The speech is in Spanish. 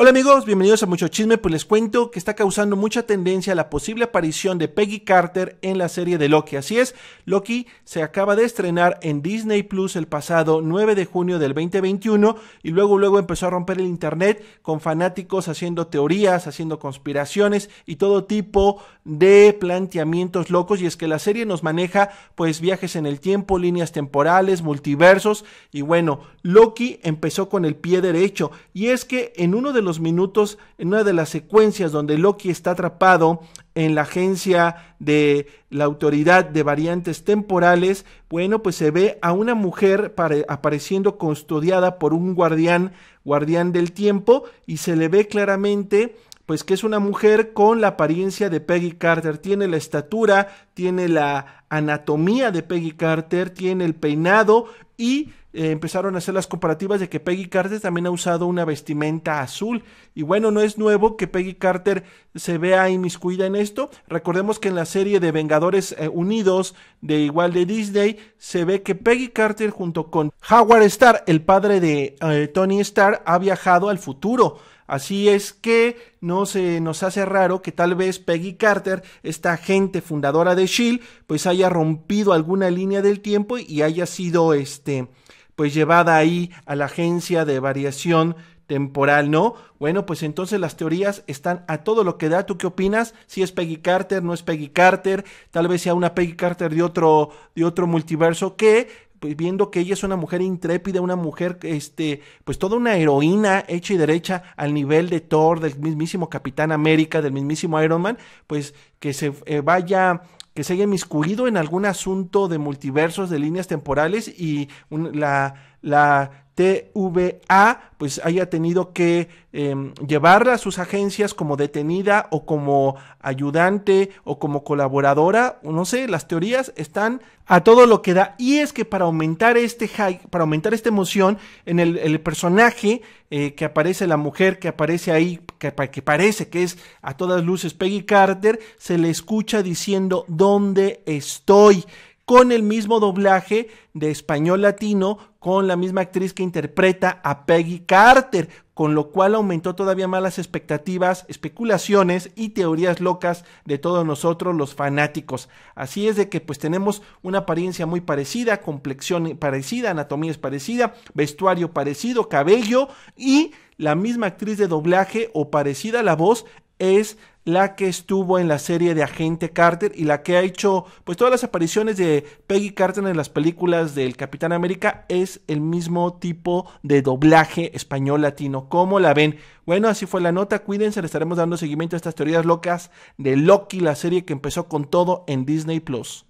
Hola amigos, bienvenidos a Mucho Chisme, pues les cuento que está causando mucha tendencia la posible aparición de Peggy Carter en la serie de Loki. Así es, Loki se acaba de estrenar en Disney Plus el pasado 9 de junio del 2021 y luego luego empezó a romper el internet con fanáticos haciendo teorías, haciendo conspiraciones y todo tipo de planteamientos locos y es que la serie nos maneja pues viajes en el tiempo, líneas temporales, multiversos y bueno, Loki empezó con el pie derecho y es que en uno de los minutos en una de las secuencias donde Loki está atrapado en la agencia de la autoridad de variantes temporales, bueno, pues se ve a una mujer apareciendo custodiada por un guardián, guardián del tiempo, y se le ve claramente pues que es una mujer con la apariencia de Peggy Carter, tiene la estatura, tiene la anatomía de Peggy Carter, tiene el peinado y eh, empezaron a hacer las comparativas de que Peggy Carter también ha usado una vestimenta azul. Y bueno, no es nuevo que Peggy Carter se vea inmiscuida en esto. Recordemos que en la serie de Vengadores eh, Unidos de igual de Disney se ve que Peggy Carter junto con Howard Starr, el padre de eh, Tony Starr, ha viajado al futuro Así es que no se nos hace raro que tal vez Peggy Carter, esta agente fundadora de Shield, pues haya rompido alguna línea del tiempo y haya sido este pues llevada ahí a la agencia de variación temporal, ¿no? Bueno, pues entonces las teorías están a todo lo que da. ¿Tú qué opinas? Si es Peggy Carter, no es Peggy Carter, tal vez sea una Peggy Carter de otro, de otro multiverso que pues, viendo que ella es una mujer intrépida, una mujer, este, pues toda una heroína hecha y derecha al nivel de Thor, del mismísimo Capitán América, del mismísimo Iron Man, pues que se eh, vaya que se haya inmiscuido en algún asunto de multiversos, de líneas temporales y la, la TVA pues haya tenido que em, llevarla a sus agencias como detenida o como ayudante o como colaboradora, no sé, las teorías están a todo lo que da y es que para aumentar este hype, para aumentar esta emoción en el, personaje eh, que aparece la mujer que aparece ahí, que, que parece que es a todas luces Peggy Carter, se le escucha diciendo ¿dónde estoy? con el mismo doblaje de español latino, con la misma actriz que interpreta a Peggy Carter, con lo cual aumentó todavía más las expectativas, especulaciones y teorías locas de todos nosotros los fanáticos. Así es de que pues tenemos una apariencia muy parecida, complexión parecida, anatomía es parecida, vestuario parecido, cabello y la misma actriz de doblaje o parecida a la voz es la que estuvo en la serie de Agente Carter y la que ha hecho pues todas las apariciones de Peggy Carter en las películas del Capitán América es el mismo tipo de doblaje español latino. ¿Cómo la ven? Bueno, así fue la nota. Cuídense, le estaremos dando seguimiento a estas teorías locas de Loki, la serie que empezó con todo en Disney Plus.